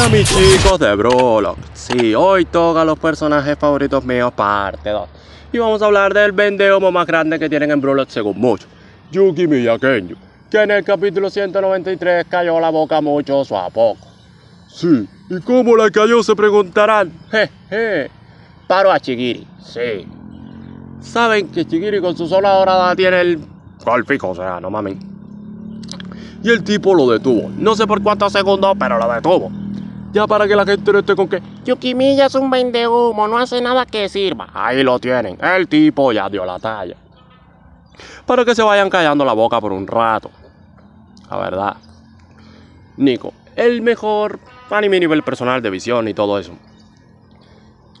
Hola mis chicos de Brolog Sí, hoy toca los personajes favoritos míos parte 2 Y vamos a hablar del vendeo más grande que tienen en Brolog según muchos Yuki Miyakenyu Que en el capítulo 193 cayó la boca mucho o a poco Sí, ¿y cómo la cayó se preguntarán? Jeje Paro a Chigiri, sí Saben que Chigiri con su sola dorada tiene el... golpico, o sea, no mami y el tipo lo detuvo. No sé por cuántos segundos, pero lo detuvo. Ya para que la gente no esté con que Yukimilla es un humo, no hace nada que sirva. Ahí lo tienen, el tipo ya dio la talla. Para que se vayan callando la boca por un rato. La verdad. Nico, el mejor anime nivel personal de visión y todo eso.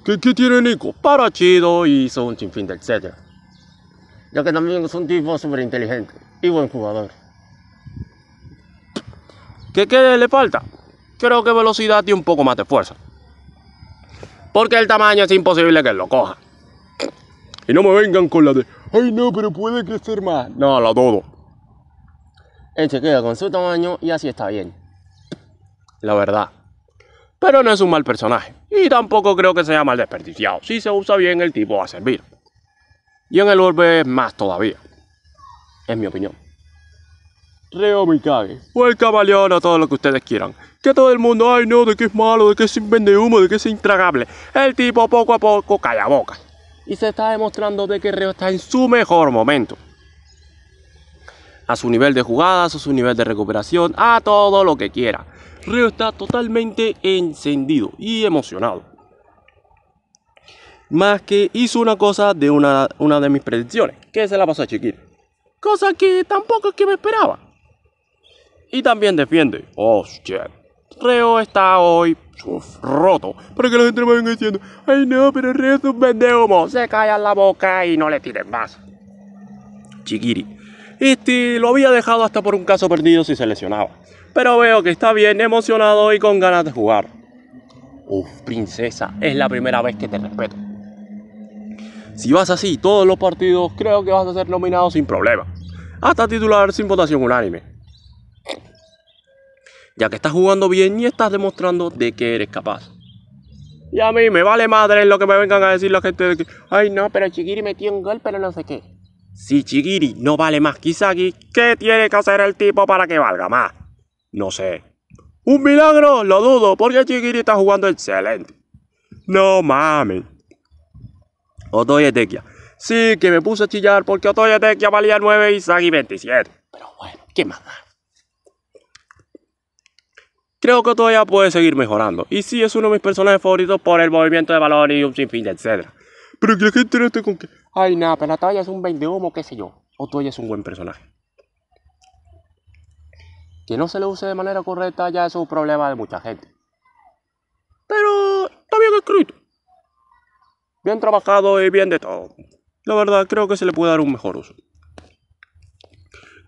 ¿Qué, tiene Nico? Para chido y hizo un chinfín de etcétera. Ya que también es un tipo súper inteligente y buen jugador. ¿Qué le falta? creo que velocidad y un poco más de fuerza. Porque el tamaño es imposible que lo coja. Y no me vengan con la de, ay no, pero puede crecer más. No, la todo. Él se queda con su tamaño y así está bien. La verdad. Pero no es un mal personaje. Y tampoco creo que sea mal desperdiciado. Si se usa bien, el tipo va a servir. Y en el orbe más todavía. Es mi opinión. Reo Mikage. O el camaleón, a todo lo que ustedes quieran. Que todo el mundo, ay no, de que es malo, de que es vende humo, de que es intragable. El tipo poco a poco calla boca. Y se está demostrando de que Reo está en su mejor momento. A su nivel de jugadas, a su nivel de recuperación, a todo lo que quiera. Reo está totalmente encendido y emocionado. Más que hizo una cosa de una, de mis predicciones, que se la pasó a Chiquir. Cosa que tampoco es que me esperaba y también defiende. oh shit Reo está hoy roto. Para que los entrenadores me diciendo, ay no, pero Reo es un vendehumo. Se callan la boca y no le tiren más. Chiquiri. Este lo había dejado hasta por un caso perdido si se lesionaba. Pero veo que está bien, emocionado y con ganas de jugar. Uf, princesa, es la primera vez que te respeto. Si vas así todos los partidos, creo que vas a ser nominado sin problema. Hasta titular sin votación unánime ya que estás jugando bien y estás demostrando de que eres capaz. Y a mí me vale madre lo que me vengan a decir la gente de que, ay no, pero Chigiri metió un gol, pero no sé qué. Si Chigiri no vale más que ¿qué tiene que hacer el tipo para que valga más? No sé. ¿Un milagro? Lo dudo, porque Chigiri está jugando excelente. No mames. Otoye Tequia. Sí, que me puse a chillar porque Otoye Tequia valía 9 y Isagi 27. Pero bueno, ¿qué más da? creo que todavía puede seguir mejorando. Y sí, es uno de mis personajes favoritos por el movimiento de balón y un sinfín, etcétera, Pero que la gente no esté con que, ay, nada, pero todavía es un vende qué sé yo. O todavía es un buen personaje. Que no se le use de manera correcta ya es un problema de mucha gente. Pero está bien escrito. Bien trabajado y bien de todo. La verdad, creo que se le puede dar un mejor uso.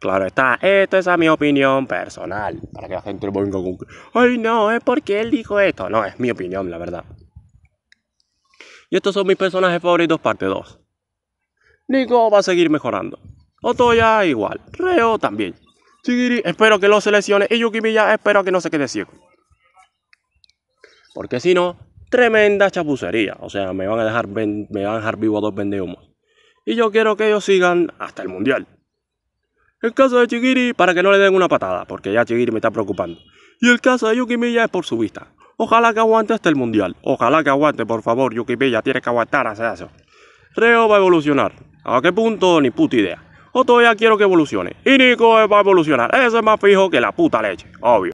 Claro está, esto es a mi opinión personal. Para que la gente lo venga con... ¡Ay, no! Es porque él dijo esto. No, es mi opinión, la verdad. Y estos son mis personajes favoritos, parte 2. Nico va a seguir mejorando. Otoya igual. Reo también. Chigiri, espero que lo seleccione. Y Yukimiya, espero que no se quede ciego. Porque si no, tremenda chapucería. O sea, me van a dejar, me van a dejar vivo a dos vendehumos. Y yo quiero que ellos sigan hasta el mundial. El caso de Chigiri para que no le den una patada, porque ya Chigiri me está preocupando. Y el caso de Yukimiya es por su vista. Ojalá que aguante hasta el mundial. Ojalá que aguante, por favor, Yukimiya, tiene que aguantar hacia eso. Reo va a evolucionar. ¿A qué punto? Ni puta idea. O todavía quiero que evolucione. Y Nico va a evolucionar. Eso es más fijo que la puta leche, obvio.